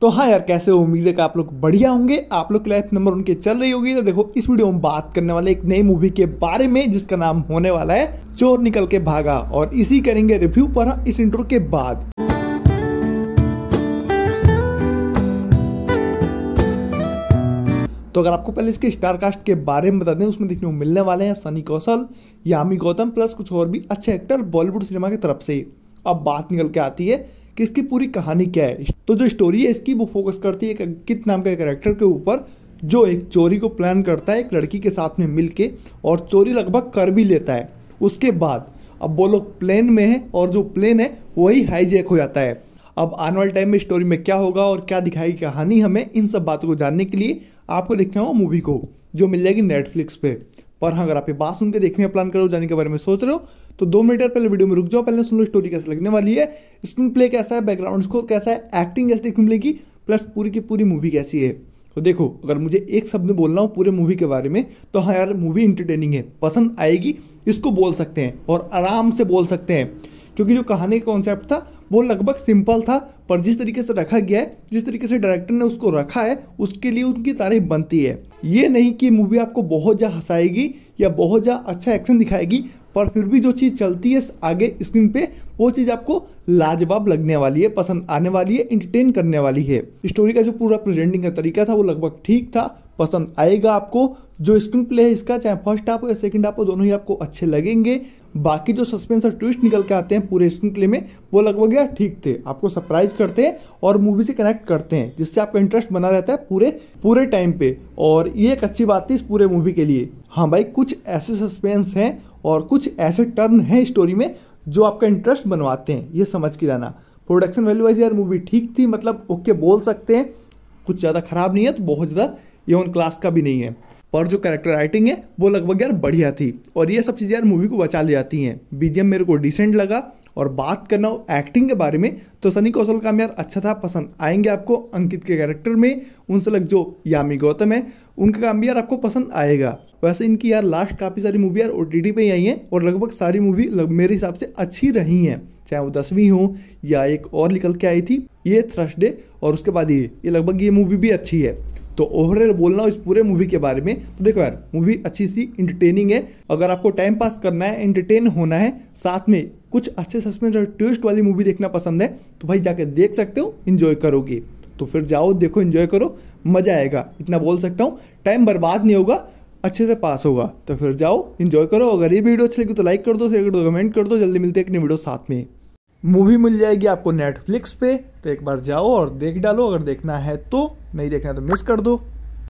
तो हाँ यार कैसे हो उम्मीद है कि आप लोग बढ़िया होंगे आप लोग लाइफ नंबर उनके चल रही होगी तो देखो इस वीडियो में बात करने वाले एक नई मूवी के बारे में जिसका नाम होने वाला है चोर निकल के भागा और इसी करेंगे रिव्यू पर इस इंटर के बाद तो अगर आपको पहले इसके स्टार कास्ट के बारे में बता दें उसमें देखने को मिलने वाले हैं सनी कौशल यामी गौतम प्लस कुछ और भी अच्छे एक्टर बॉलीवुड सिनेमा की तरफ से अब बात निकल के आती है कि इसकी पूरी कहानी क्या है तो जो स्टोरी है इसकी वो फोकस करती है एक अंकित नाम के करेक्टर के ऊपर जो एक चोरी को प्लान करता है एक लड़की के साथ में मिल के और चोरी लगभग कर भी लेता है उसके बाद अब वो लोग प्लेन में है और जो प्लेन है वही हाईजैक हो जाता है अब आने वाले टाइम में स्टोरी में क्या होगा और क्या दिखाएगी कहानी हमें इन सब बातों को जानने के लिए आपको देखना हो मूवी को जो मिल जाएगी नेटफ्लिक्स पे पर हाँ अगर आप ये बात सुन के देखने का प्लान करो जाने के बारे में सोच रहे हो तो दो मिनट पहले वीडियो में रुक जाओ पहले सुन लो स्टोरी कैसे लगने वाली है स्क्रीन प्ले कैसा है बैकग्राउंड स्कोर कैसा है एक्टिंग कैसे देखने मिलेगी प्लस पूरी की पूरी मूवी कैसी है तो देखो अगर मुझे एक शब्द में बोलना हो पूरे मूवी के बारे में तो हाँ यार मूवी इंटरटेनिंग है पसंद आएगी इसको बोल सकते हैं और आराम से बोल सकते हैं क्योंकि जो कहानी का कॉन्सेप्ट था वो लगभग सिंपल था पर जिस तरीके से रखा गया है जिस तरीके से डायरेक्टर ने उसको रखा है उसके लिए उनकी तारीफ बनती है ये नहीं कि मूवी आपको बहुत ज़्यादा हंसाएगी या बहुत ज़्यादा अच्छा एक्शन दिखाएगी पर फिर भी जो चीज़ चलती है आगे स्क्रीन पे वो चीज़ आपको लाजवाब लगने वाली है पसंद आने वाली है इंटरटेन करने वाली है स्टोरी का जो पूरा प्रेजेंटिंग का तरीका था वो लगभग ठीक था पसंद आएगा आपको जो स्क्रीन प्ले है इसका चाहे फर्स्ट हाफ हो या सेकंड हाफ हो दोनों ही आपको अच्छे लगेंगे बाकी जो सस्पेंस और ट्विस्ट निकल के आते हैं पूरे स्क्रीन प्ले में वो लगभग यार ठीक थे आपको सरप्राइज करते हैं और मूवी से कनेक्ट करते हैं जिससे आपका इंटरेस्ट बना रहता है पूरे पूरे टाइम पे और ये एक अच्छी बात थी इस पूरे मूवी के लिए हाँ भाई कुछ ऐसे सस्पेंस हैं और कुछ ऐसे टर्न हैं स्टोरी में जो आपका इंटरेस्ट बनवाते हैं ये समझ के जाना प्रोडक्शन वैल्यू वाइज यार मूवी ठीक थी मतलब ओके बोल सकते हैं कुछ ज़्यादा खराब नहीं है तो बहुत ज़्यादा ये उन क्लास का भी नहीं है और जो कैरेक्टर राइटिंग है वो लगभग यार बढ़िया थी और ये सब चीज़ें यार मूवी को बचा ले जाती हैं बीजेम मेरे को डिसेंट लगा और बात करना हो एक्टिंग के बारे में तो सनी कौशल का यार अच्छा था पसंद आएंगे आपको अंकित के कैरेक्टर में उनसे लग जो यामी गौतम है उनका काम भी यार आपको पसंद आएगा वैसे इनकी यार लास्ट काफ़ी सारी मूवी यार ओ टी पर ही आई हैं और लगभग सारी मूवी लग मेरे हिसाब से अच्छी रही हैं चाहे वो दसवीं हो या एक और निकल के आई थी ये थर्सडे और उसके बाद ये ये लगभग ये मूवी भी अच्छी है तो ओवरऑल बोलना इस पूरे मूवी के बारे में तो देखो यार मूवी अच्छी सी इंटरटेनिंग है अगर आपको टाइम पास करना है एंटरटेन होना है साथ में कुछ अच्छे सस्पेंस और ट्विस्ट वाली मूवी देखना पसंद है तो भाई जाके देख सकते हो इन्जॉय करोगे तो फिर जाओ देखो इन्जॉय करो मज़ा आएगा इतना बोल सकता हूँ टाइम बर्बाद नहीं होगा अच्छे से पास होगा तो फिर जाओ इन्जॉय करो अगर ये वीडियो अच्छी लगी तो लाइक कर दो शेयर कर दो कमेंट कर दो जल्दी मिलते हैं एक नई वीडियो साथ में मूवी मिल जाएगी आपको नेटफ्लिक्स पे तो एक बार जाओ और देख डालो अगर देखना है तो नहीं देखना तो मिस कर दो